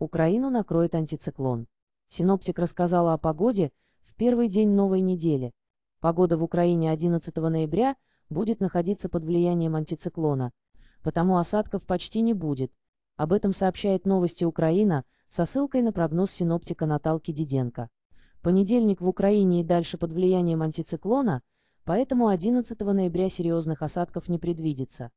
Украину накроет антициклон. Синоптик рассказала о погоде в первый день новой недели. Погода в Украине 11 ноября будет находиться под влиянием антициклона, потому осадков почти не будет. Об этом сообщает новости Украина со ссылкой на прогноз синоптика Наталки Диденко. Понедельник в Украине и дальше под влиянием антициклона, поэтому 11 ноября серьезных осадков не предвидится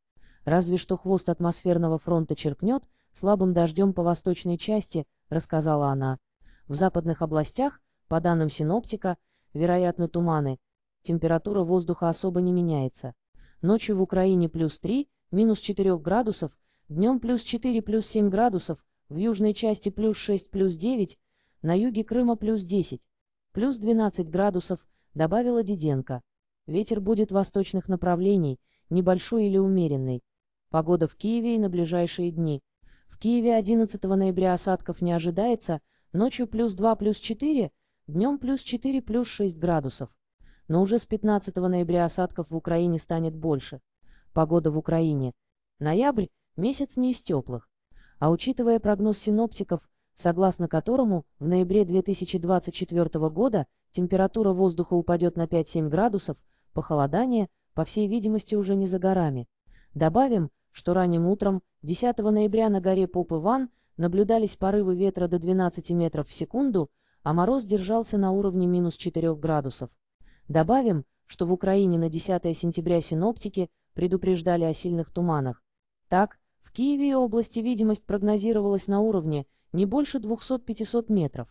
разве что хвост атмосферного фронта черкнет слабым дождем по восточной части, рассказала она. В западных областях, по данным синоптика, вероятно туманы, температура воздуха особо не меняется. Ночью в Украине плюс 3, минус 4 градусов, днем плюс 4, плюс 7 градусов, в южной части плюс 6, плюс 9, на юге Крыма плюс 10, плюс 12 градусов, добавила Диденко. Ветер будет восточных направлений, небольшой или умеренный, Погода в Киеве и на ближайшие дни. В Киеве 11 ноября осадков не ожидается, ночью плюс 2 плюс 4, днем плюс 4 плюс 6 градусов. Но уже с 15 ноября осадков в Украине станет больше. Погода в Украине. Ноябрь – месяц не из теплых. А учитывая прогноз синоптиков, согласно которому в ноябре 2024 года температура воздуха упадет на 5-7 градусов, похолодание, по всей видимости, уже не за горами. Добавим, что ранним утром 10 ноября на горе Поп-Иван наблюдались порывы ветра до 12 метров в секунду, а мороз держался на уровне минус 4 градусов. Добавим, что в Украине на 10 сентября синоптики предупреждали о сильных туманах. Так, в Киеве и области видимость прогнозировалась на уровне не больше 200-500 метров.